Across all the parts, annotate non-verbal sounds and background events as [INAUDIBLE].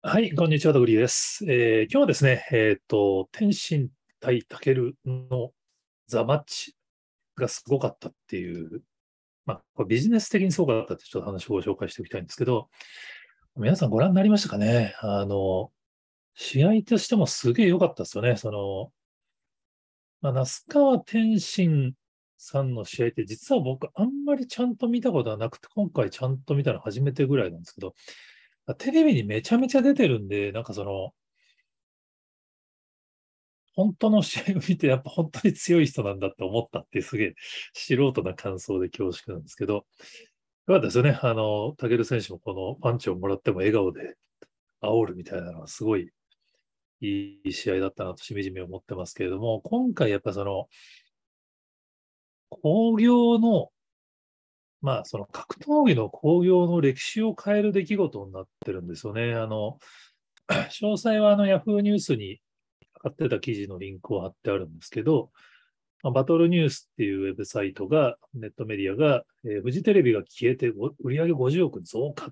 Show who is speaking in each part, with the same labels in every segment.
Speaker 1: はい、こんにちは、ドグリーです。えー、今日はですね、えっ、ー、と、天心対タケルのザ・マッチがすごかったっていう、まあ、これビジネス的にすごかったってちょっと話をご紹介しておきたいんですけど、皆さんご覧になりましたかねあの、試合としてもすげえ良かったですよね。その、まあ、那須川天心さんの試合って実は僕あんまりちゃんと見たことはなくて、今回ちゃんと見たの初めてぐらいなんですけど、テレビにめちゃめちゃ出てるんで、なんかその、本当の試合を見て、やっぱ本当に強い人なんだって思ったってすげえ素人な感想で恐縮なんですけど、よかったですよね。あの、武尊選手もこのパンチをもらっても笑顔で煽るみたいなのはすごいいい試合だったなとしみじみ思ってますけれども、今回やっぱその、工業のまあ、その格闘技の興行の歴史を変える出来事になってるんですよね。あの [CLEARS THROAT] 詳細はあのヤフーニュースにがってた記事のリンクを貼ってあるんですけど、バトルニュースっていうウェブサイトが、ネットメディアが、えー、フジテレビが消えて売り上げ50億増加。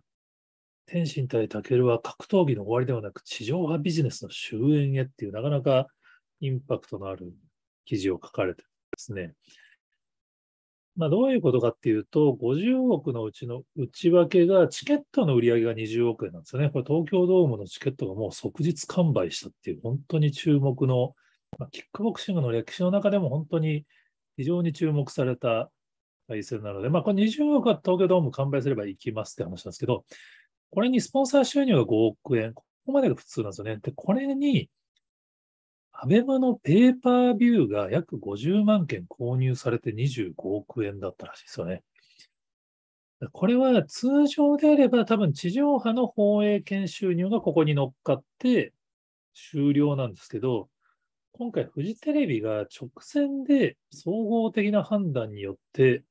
Speaker 1: 天心対ルは格闘技の終わりではなく、地上波ビジネスの終焉へっていう、なかなかインパクトのある記事を書かれてるんですね。まあ、どういうことかっていうと、50億のうちの内訳が、チケットの売り上げが20億円なんですよね。これ、東京ドームのチケットがもう即日完売したっていう、本当に注目の、まあ、キックボクシングの歴史の中でも本当に非常に注目された対戦なので、まあ、これ20億は東京ドーム完売すれば行きますって話なんですけど、これにスポンサー収入が5億円、ここまでが普通なんですよね。で、これにアベマのペーパービューが約50万件購入されて25億円だったらしいですよね。これは通常であれば多分地上波の放映権収入がここに乗っかって終了なんですけど、今回フジテレビが直線で総合的な判断によって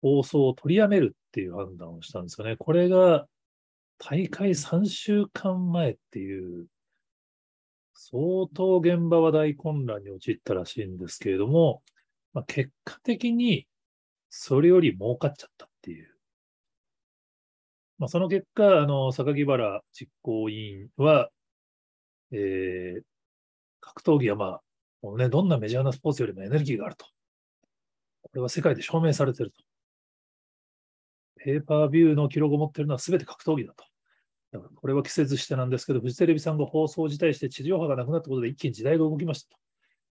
Speaker 1: 放送を取りやめるっていう判断をしたんですよね。これが大会3週間前っていう相当現場は大混乱に陥ったらしいんですけれども、まあ、結果的にそれより儲かっちゃったっていう。まあ、その結果、あの、榊原実行委員は、えー、格闘技はまあ、もうね、どんなメジャーなスポーツよりもエネルギーがあると。これは世界で証明されてると。ペーパービューの記録を持ってるのは全て格闘技だと。これは季節してなんですけど、フジテレビさんが放送を辞退して地上波がなくなったことで一気に時代が動きましたと。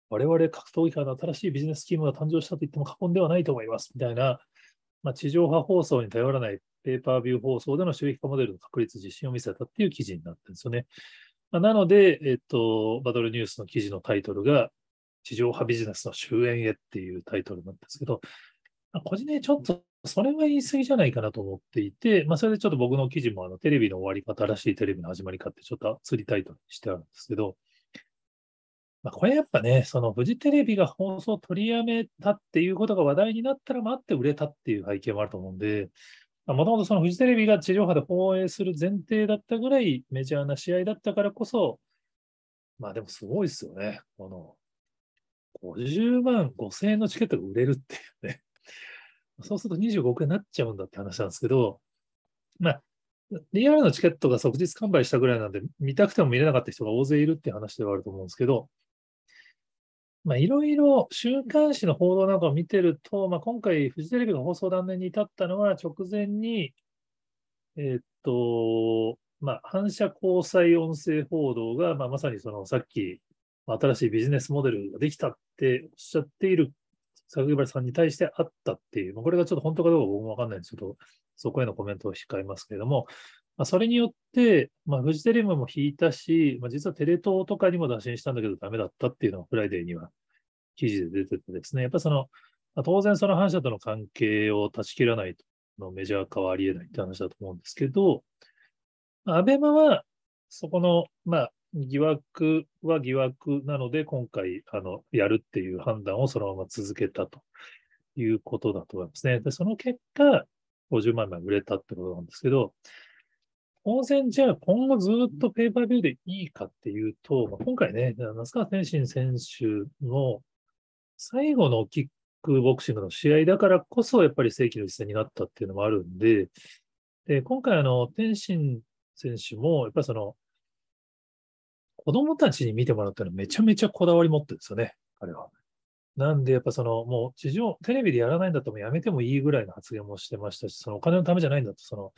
Speaker 1: 我々格闘技界の新しいビジネススキームが誕生したと言っても過言ではないと思います。みたいな、まあ、地上波放送に頼らないペーパービュー放送での収益化モデルの確立実信を見せたっていう記事になってるんですよね。まあ、なので、えっと、バトルニュースの記事のタイトルが、地上波ビジネスの終焉へっていうタイトルなんですけど、個人的にちょっとそれは言い過ぎじゃないかなと思っていて、まあ、それでちょっと僕の記事もあのテレビの終わり方、新しいテレビの始まりかってちょっと釣りタイトルにしてあるんですけど、まあ、これやっぱね、そのフジテレビが放送を取りやめたっていうことが話題になったら待って売れたっていう背景もあると思うんで、もともとそのフジテレビが地上波で放映する前提だったぐらいメジャーな試合だったからこそ、まあでもすごいですよね。この50万5000円のチケットが売れるっていうね。そうすると25億円になっちゃうんだって話なんですけど、まあ、リアルのチケットが即日完売したぐらいなんで、見たくても見れなかった人が大勢いるって話ではあると思うんですけど、まあ、いろいろ週刊誌の報道なんかを見てると、まあ、今回、フジテレビの放送断念に至ったのは、直前に、えー、っと、まあ、反射交際音声報道が、まあ、まさにそのさっき、新しいビジネスモデルができたっておっしゃっている榊原さんに対してあったっていう、これがちょっと本当かどうか僕もわかんないんですけど、そこへのコメントを控えますけれども、まあ、それによって、まあ、フジテレビも引いたし、まあ、実はテレ東とかにも打診したんだけどダメだったっていうのがフライデーには記事で出ててですね、やっぱその、まあ、当然その反社との関係を断ち切らないと、のメジャー化はありえないって話だと思うんですけど、アベマは、そこの、まあ、疑惑は疑惑なので、今回、あの、やるっていう判断をそのまま続けたということだと思いますね。で、その結果、50万枚売れたってことなんですけど、当然、じゃあ今後ずっとペーパービューでいいかっていうと、まあ、今回ね、那須川天心選手の最後のキックボクシングの試合だからこそ、やっぱり正規の一戦になったっていうのもあるんで、で今回、あの、天心選手も、やっぱりその、子供たちに見てもらったらめちゃめちゃこだわり持ってるんですよね、彼は。なんで、やっぱその、もう地上、テレビでやらないんだったらもやめてもいいぐらいの発言もしてましたし、そのお金のためじゃないんだと、その、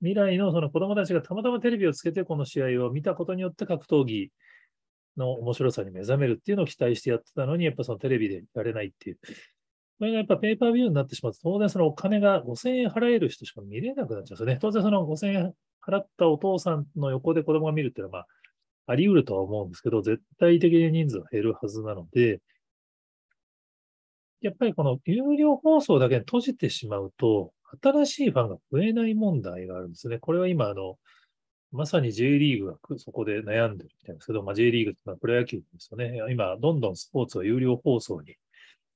Speaker 1: 未来のその子供たちがたまたまテレビをつけてこの試合を見たことによって格闘技の面白さに目覚めるっていうのを期待してやってたのに、やっぱそのテレビでやれないっていう。これがやっぱペーパービューになってしまうと、当然そのお金が5000円払える人しか見れなくなっちゃうんですよね。当然その5000円払ったお父さんの横で子供が見るっていうのは、まあ、あり得るとは思うんですけど、絶対的に人数は減るはずなので、やっぱりこの有料放送だけ閉じてしまうと、新しいファンが増えない問題があるんですね。これは今、あの、まさに J リーグがそこで悩んでるみたいですけど、まあ、J リーグってのはプロ野球ですよね。今、どんどんスポーツは有料放送に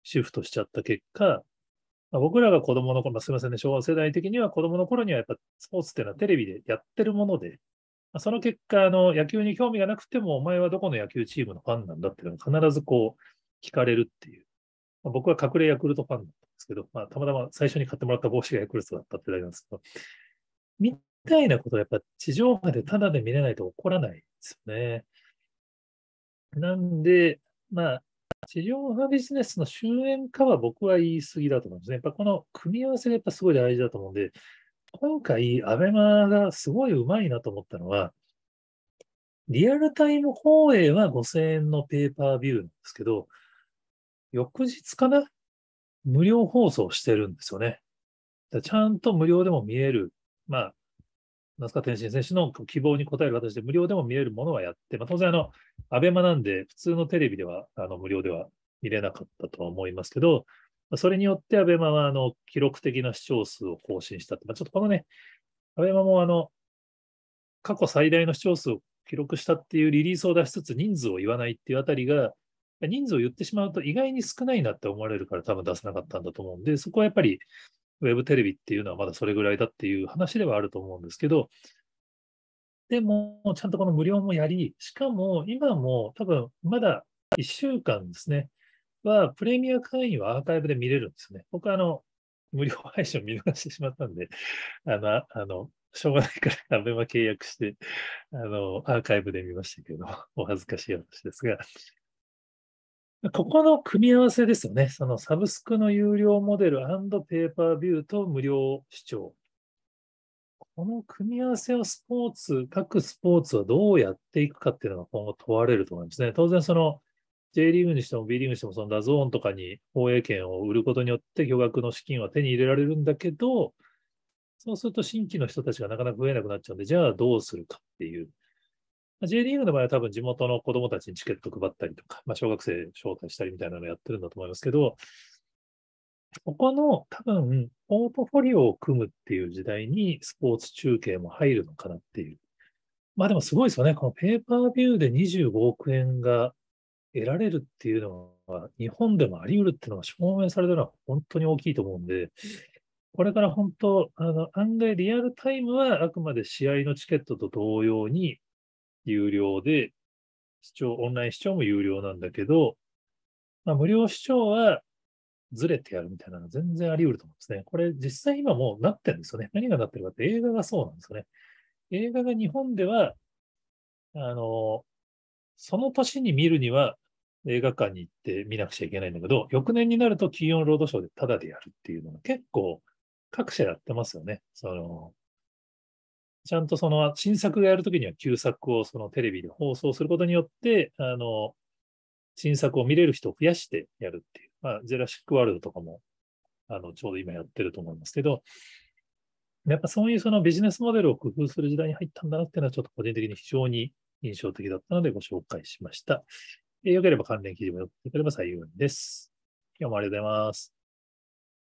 Speaker 1: シフトしちゃった結果、まあ、僕らが子供の頃、まあ、すみませんね、昭和世代的には子供の頃にはやっぱスポーツっていうのはテレビでやってるもので、その結果、あの、野球に興味がなくても、お前はどこの野球チームのファンなんだっていうのが必ずこう、聞かれるっていう。まあ、僕は隠れヤクルトファンなんですけど、まあ、たまたま最初に買ってもらった帽子がヤクルトだったってだけなんですけど、みたいなことはやっぱ地上波でただで見れないと起こらないですよね。なんで、まあ、地上波ビジネスの終焉化は僕は言い過ぎだと思うんですね。やっぱこの組み合わせがやっぱすごい大事だと思うんで、今回、アベマがすごい上手いなと思ったのは、リアルタイム放映は5000円のペーパービューなんですけど、翌日かな無料放送してるんですよね。ちゃんと無料でも見える、まあ、那須カ天心選手の希望に応える形で無料でも見えるものはやって、まあ、当然、あの、アベマなんで、普通のテレビでは、あの、無料では見れなかったとは思いますけど、それによって、アベマはあの記録的な視聴数を更新したって、まあ、ちょっとこのね、アベマもあの過去最大の視聴数を記録したっていうリリースを出しつつ、人数を言わないっていうあたりが、人数を言ってしまうと意外に少ないなって思われるから多分出せなかったんだと思うんで、そこはやっぱりウェブテレビっていうのはまだそれぐらいだっていう話ではあると思うんですけど、でも、ちゃんとこの無料もやり、しかも今も多分まだ1週間ですね、は、プレミア会員はアーカイブで見れるんですね。僕はあの、無料配信を見逃してしまったんで、あの、あの、しょうがないからアベマ契約して、あの、アーカイブで見ましたけど、お恥ずかしい話ですが、ここの組み合わせですよね。そのサブスクの有料モデルペーパービューと無料視聴。この組み合わせをスポーツ、各スポーツはどうやっていくかっていうのが今後問われると思うんですね。当然その J リーグにしても B リーグにしても、そのダゾーンとかに放映権を売ることによって巨額の資金は手に入れられるんだけど、そうすると新規の人たちがなかなか増えなくなっちゃうんで、じゃあどうするかっていう。J リーグの場合は多分地元の子供たちにチケット配ったりとか、まあ、小学生招待したりみたいなのをやってるんだと思いますけど、ここの多分ポートフォリオを組むっていう時代にスポーツ中継も入るのかなっていう。まあでもすごいですよね。このペーパービューで25億円が得られるっていうのは、日本でもあり得るっていうのが証明されたのは本当に大きいと思うんで、これから本当、あの案外リアルタイムはあくまで試合のチケットと同様に有料で、視聴、オンライン視聴も有料なんだけど、まあ、無料視聴はずれてやるみたいなのは全然あり得ると思うんですね。これ実際今もうなってるんですよね。何がなってるかって映画がそうなんですよね。映画が日本では、あの、その年に見るには映画館に行って見なくちゃいけないんだけど、翌年になると金曜ロードショーでタダでやるっていうのが結構各社やってますよね。その、ちゃんとその新作がやるときには旧作をそのテレビで放送することによって、あの、新作を見れる人を増やしてやるっていう。まあ、ジェラシックワールドとかも、あの、ちょうど今やってると思いますけど、やっぱそういうそのビジネスモデルを工夫する時代に入ったんだなっていうのはちょっと個人的に非常に印象的だったのでご紹介しました。良ければ関連記事も良くれば幸用です。今日もありがとうございます。